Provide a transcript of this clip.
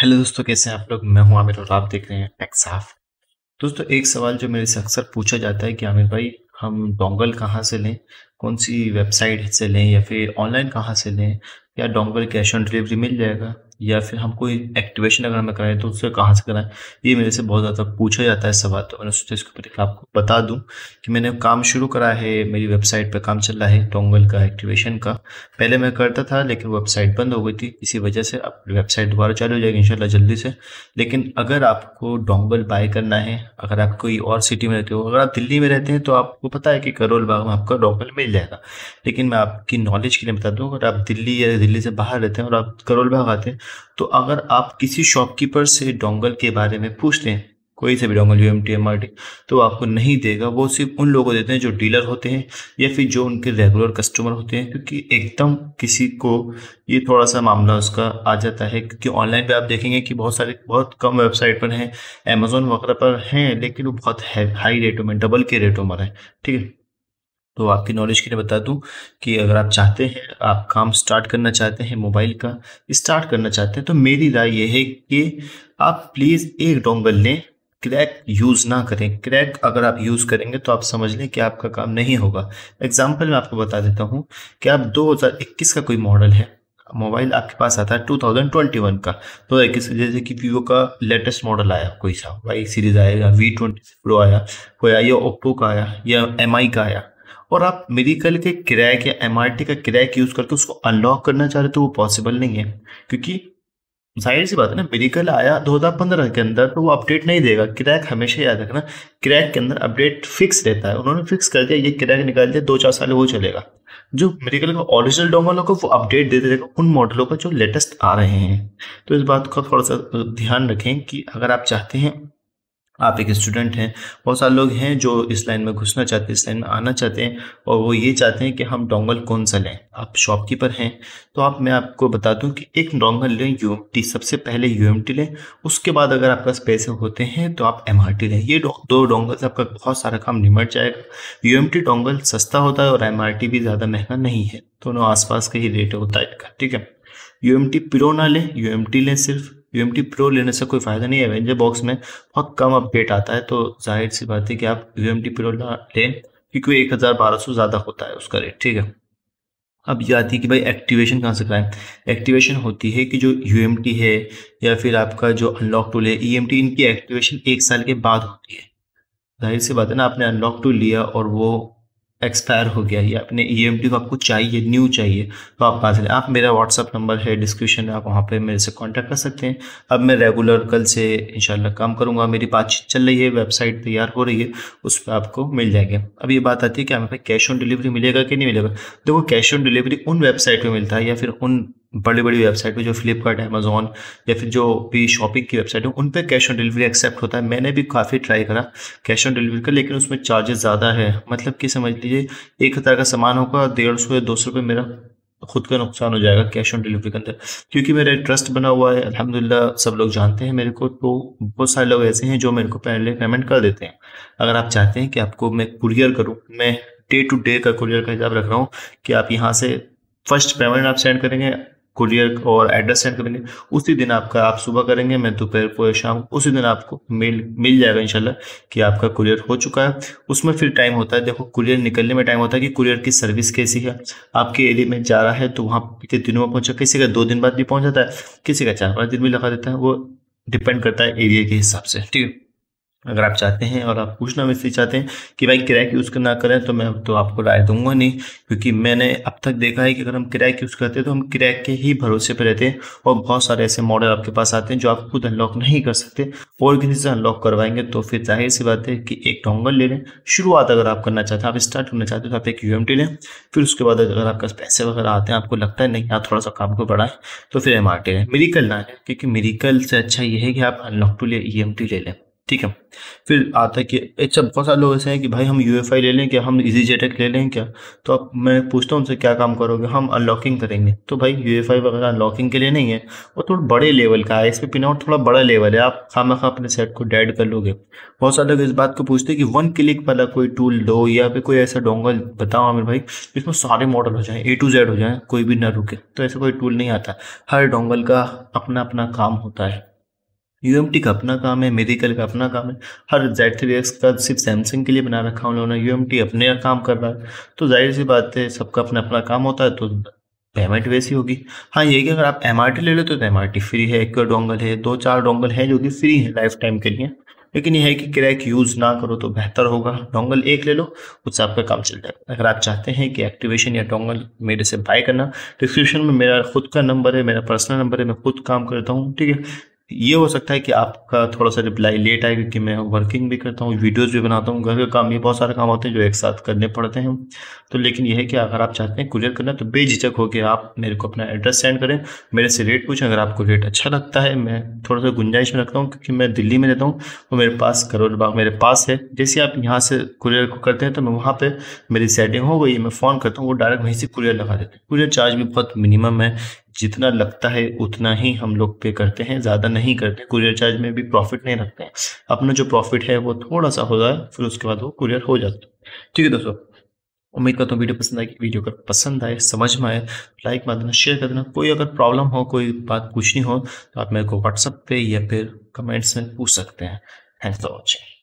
hello दोस्तों कैसे हैं आप लोग मैं हूं आमिर और आप देख रहे हैं टेक्साफ दोस्तों एक सवाल जो मेरे से अक्सर पूछा जाता है कि आमिर भाई हम डोंगल कहाँ से लें कौन सी वेबसाइट से लें या फिर ऑनलाइन कहाँ से लें या डोंगल कैश ऑन डिलीवरी मिल जाएगा या फिर हम कोई एक्टिवेशन अगर हमें कराएं तो उससे कहाँ से कराएं ये मेरे से बहुत ज़्यादा पूछा जाता है सवाल तो मैंने सोचा इसके ऊपर आपको बता दूं कि मैंने काम शुरू करा है मेरी वेबसाइट पर काम चल रहा है टोंगल का एक्टिवेशन का पहले मैं करता था लेकिन वेबसाइट बंद हो गई थी इसी वजह से अब वेबसाइट दोबारा चालू हो जाएगी इनशाला जल्दी से लेकिन अगर आपको डोंगल बाय करना है अगर आप कोई और सिटी में रहते हो अगर आप दिल्ली में रहते हैं तो आपको पता है कि करोल बाग में आपका डोंगल मिल जाएगा लेकिन मैं आपकी नॉलेज के लिए बता दूँ अगर आप दिल्ली या दिल्ली से बाहर रहते हैं और आप करोल बाग आते हैं तो अगर आप किसी शॉपकीपर से डोंगल के बारे में पूछ लें कोई से भी dongle U M T M R T तो आपको नहीं देगा वो सिर्फ उन लोगों को देते हैं जो डीलर होते हैं या फिर जो उनके रेगुलर कस्टमर होते हैं क्योंकि एकदम किसी को ये थोड़ा सा मामला उसका आ जाता है क्योंकि ऑनलाइन पे आप देखेंगे कि बहुत सारे बहुत कम वेबसाइट पर हैं अमेजोन वगैरह पर हैं लेकिन वो बहुत हाई रेटों में डबल के रेटों में हैं ठीक है तो आपकी नॉलेज के लिए बता दूं कि अगर आप चाहते हैं आप काम स्टार्ट करना चाहते हैं मोबाइल का स्टार्ट करना चाहते हैं तो मेरी राय यह है कि आप प्लीज़ एक डोंगल लें क्रैक यूज़ ना करें क्रैक अगर आप यूज़ करेंगे तो आप समझ लें कि आपका काम नहीं होगा एग्जाम्पल मैं आपको बता देता हूँ कि आप 2021 का कोई मॉडल है मोबाइल आपके पास आता है 2021 का तो एक जैसे कि वीवो का लेटेस्ट मॉडल आया कोई सा वाई सीरीज आएगा वी ट्वेंटी प्रो आया कोई आया ओप्पो का आया या एम का आया और आप मेरी ख्याल के किराए के एम का किराए का यूज़ करके उसको अनलॉक करना चाह रहे तो वो पॉसिबल नहीं है क्योंकि जाहिर सी बात है ना मेरिकल आया 2015 के अंदर तो वो अपडेट नहीं देगा क्रैक हमेशा याद रखना क्रैक के अंदर अपडेट फिक्स रहता है उन्होंने फिक्स कर दिया ये क्रैक निकाल दिया दो चार साल वो चलेगा जो मेरिकल का ओरिजिनल डोमल होगा वो अपडेट दे देगा उन मॉडलों का जो लेटेस्ट आ रहे हैं तो इस बात का थोड़ा सा ध्यान रखें कि अगर आप चाहते हैं आप एक स्टूडेंट हैं बहुत सारे लोग हैं जो इस लाइन में घुसना चाहते हैं इस लाइन में आना चाहते हैं और वो ये चाहते हैं कि हम डोंगल कौन सा लें आप शॉपकीपर हैं तो आप मैं आपको बता दूं कि एक डोंगल लें यू सबसे पहले यू लें उसके बाद अगर आपका पैसे होते हैं तो आप एम लें ये दो डोंगल आपका बहुत सारा काम निमट जाएगा यू डोंगल सस्ता होता है और एम भी ज़्यादा महंगा नहीं है दोनों आसपास का ही रेट होता है ठीक है यू एम टी पिरो ना लें यू एम टी लें सिर्फ यू एम प्रो लेने से कोई फ़ायदा नहीं है एवेंजर बॉक्स में बहुत कम अपडेट आता है तो जाहिर सी बात है कि आप यू एम प्रो लें क्योंकि एक हज़ार बारह सौ ज़्यादा होता है उसका रेट ठीक है अब ये आती है कि भाई एक्टिवेशन कहाँ से कराएं एक्टिवेशन होती है कि जो यू है या फिर आपका जो अनलॉक टूल है ई e इनकी एक्टिवेशन एक साल के बाद होती है जाहिर सी बात है ना आपने अनलॉक टूल लिया और वो एक्सपायर हो गया या अपने ई एम टी को आपको चाहिए न्यू चाहिए तो आप कहाँ से आप मेरा व्हाट्सअप नंबर है डिस्क्रिप्शन में आप वहाँ पे मेरे से कांटेक्ट कर सकते हैं अब मैं रेगुलर कल से शाला काम करूँगा मेरी बातचीत चल रही है वेबसाइट तैयार हो रही है उस पर आपको मिल जाएंगे अब ये बात आती है कि हमें कैश ऑन डिलीवरी मिलेगा कि नहीं मिलेगा देखो कैश ऑन डिलीवरी उन वेबसाइट पर मिलता है या फिर उन बड़ी बड़ी वेबसाइट पे जो फ्लिपकार्ट अमेजोन या फिर जो भी शॉपिंग की वेबसाइट है उन पे कैश ऑन डिलीवरी एक्सेप्ट होता है मैंने भी काफ़ी ट्राई करा कैश ऑन डिलीवरी का लेकिन उसमें चार्जेस ज़्यादा है मतलब कि समझ लीजिए एक हज़ार का सामान होगा डेढ़ सौ या दो सौ रुपये मेरा खुद का नुकसान हो जाएगा कैश ऑन डिलीवरी के अंदर क्योंकि मेरा ट्रस्ट बना हुआ है अलहमदिल्ला सब लोग जानते हैं मेरे को तो बहुत सारे लोग ऐसे हैं जो मेरे को पहले पेमेंट कर देते हैं अगर आप चाहते हैं कि आपको मैं कुरियर करूँ मैं डे टू डे का कुरियर का हिसाब रख रहा हूँ कि आप यहाँ से फर्स्ट पेमेंट आप सेंड करेंगे कुरियर और एड्रेस सेंड करेंगे उसी दिन आपका आप सुबह करेंगे मैं दोपहर को या शाम उसी दिन आपको मेल मिल जाएगा इंशाल्लाह कि आपका कुरियर हो चुका है उसमें फिर टाइम होता है देखो कुरियर निकलने में टाइम होता है कि कुरियर की सर्विस कैसी है आपके एरिया में जा रहा है तो वहाँ कितने दिनों में पहुँचा किसी का दो दिन बाद भी पहुँच जाता है किसी का चार पाँच दिन भी लगा देता है वो डिपेंड करता है एरिया के हिसाब से ठीक है अगर आप चाहते हैं और आप पूछना मुझसे चाहते हैं कि भाई क्रैक यूज़ ना करें तो मैं तो आपको राय दूंगा नहीं क्योंकि मैंने अब तक देखा है कि अगर हम क्रैक यूज़ करते हैं तो हम क्रैक के ही भरोसे पर रहते हैं और बहुत सारे ऐसे मॉडल आपके पास आते हैं जो आप खुद अनलॉक नहीं कर सकते और किसी से अनलॉक करवाएंगे तो फिर जाहिर सी बात है कि एक डोंगल ले लें शुरुआत अगर आप करना चाहते हैं आप स्टार्ट करना चाहते हो तो आप एक यू लें फिर उसके बाद अगर आपके पास पैसे वगैरह आते हैं आपको लगता है नहीं आप थोड़ा सा काम को बढ़ाएं तो फिर एम आर लें मेरिकल ना लें क्योंकि मेरिकल से अच्छा ये है कि आप अनलॉक टू ले ई ले लें ठीक है फिर आता कि अच्छा बहुत सारे लोग ऐसे हैं कि भाई हम यू ले लें क्या हम इजी जेटेक ले लें क्या तो अब मैं पूछता हूँ उनसे क्या काम करोगे हम अनलॉकिंग करेंगे तो भाई यू वगैरह अनलॉकिंग के लिए नहीं है वो थोड़ा बड़े लेवल का है इस पर पिन आउट थोड़ा बड़ा लेवल है आप खामा खा अपने सेट को डैड कर लोगे बहुत सारे लोग इस बात को पूछते हैं कि वन क्लिक वाला कोई टूल दो या फिर कोई ऐसा डोंगल बताओ आमिर भाई जिसमें सारे मॉडल हो जाए ए टू जेड हो जाए कोई भी ना रुके तो ऐसा कोई टूल नहीं आता हर डोंगल का अपना अपना काम होता है यूएमटी का अपना काम है मेडिकल का अपना काम है हर जेड थ्री एक्स का सिर्फ सैमसंग के लिए बना रखा उन्होंने यूएमटी अपने काम कर रहा है तो जाहिर सी बात है सबका अपना अपना काम होता है तो पेमेंट वैसी होगी हाँ ये कि अगर आप एम ले लो तो एम फ्री है एक डोंगल है दो चार डोंगल है जो कि फ्री है लाइफ टाइम के लिए लेकिन यह है कि क्रैक यूज़ ना करो तो बेहतर होगा डोंगल एक ले लो उससे आपका काम चल जाएगा अगर आप चाहते हैं कि एक्टिवेशन या डोंगल मेरे से बाय करना डिस्क्रिप्शन में मेरा खुद का नंबर है मेरा पर्सनल नंबर है मैं खुद काम करता हूँ ठीक है ये हो सकता है कि आपका थोड़ा सा रिप्लाई लेट आए क्योंकि मैं वर्किंग भी करता हूँ वीडियोज़ भी बनाता हूँ घर का काम भी बहुत सारे काम होते हैं जो एक साथ करने पड़ते हैं तो लेकिन यह है कि अगर आप चाहते हैं कुरियर करना तो बेझिझक होकर आप मेरे को अपना एड्रेस सेंड करें मेरे से रेट पूछें अगर आपको रेट अच्छा लगता है मैं थोड़ा सा गुंजाइश में रखता हूँ क्योंकि मैं दिल्ली में रहता हूँ तो मेरे पास करोल बाग मेरे पास है जैसे आप यहाँ से कुरियर को करते हैं तो मैं वहाँ पर मेरी सेटिंग हो गई मैं फ़ोन करता हूँ वो डायरेक्ट वहीं से कुरियर लगा देते हैं कुरियर चार्ज भी बहुत मिनिमम है जितना लगता है उतना ही हम लोग पे करते हैं ज़्यादा नहीं करते कुरियर चार्ज में भी प्रॉफिट नहीं रखते हैं अपना जो प्रॉफिट है वो थोड़ा सा होता है फिर उसके बाद वो कुरियर हो जाता है ठीक है दोस्तों उम्मीद करता हूँ वीडियो पसंद आएगी वीडियो अगर पसंद आए समझ में आए लाइक मार देना शेयर कर देना कोई अगर प्रॉब्लम हो कोई बात पूछनी हो तो आप मेरे को व्हाट्सअप पे या फिर कमेंट्स में पूछ सकते हैं थैंक्स फॉर वॉचिंग